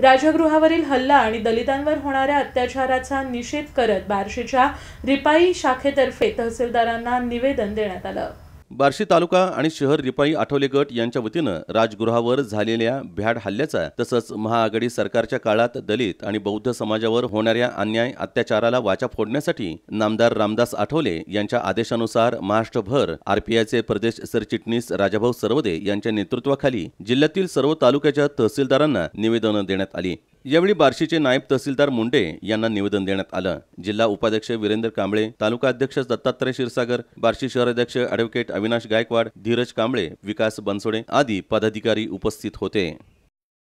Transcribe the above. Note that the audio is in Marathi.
राजगृहावरील हल्ला आणि दलितांवर होणाऱ्या अत्याचाराचा निषेध करत बार्शीच्या रिपाई शाखेतर्फे तहसीलदारांना निवेदन देण्यात आलं बार्शी तालुका आणि शहर रिपाई आठवले गट यांच्या वतीनं राजगृहावर झालेल्या भ्याड हल्ल्याचा तसंच महाआघाडी सरकारच्या काळात दलित आणि बौद्ध समाजावर होणाऱ्या अन्याय अत्याचाराला वाचा फोडण्यासाठी नामदार रामदास आठवले यांच्या आदेशानुसार महाराष्ट्रभर आरपीआयचे प्रदेश सरचिटणीस राजाभाऊ सरवदे यांच्या नेतृत्वाखाली जिल्ह्यातील सर्व तालुक्याच्या तहसीलदारांना निवेदनं देण्यात आली यावेळी बार्शीचे नायब तहसीलदार मुंडे यांना निवेदन देण्यात आलं जिल्हा उपाध्यक्ष वीरेंद्र कांबळे तालुका अध्यक्ष दत्तात्रय क्षीरसागर बार्शी शहराध्यक्ष अॅडव्होकेट अविनाश गायकवाड धीरज कांबळे विकास बनसोडे आदी पदाधिकारी उपस्थित होते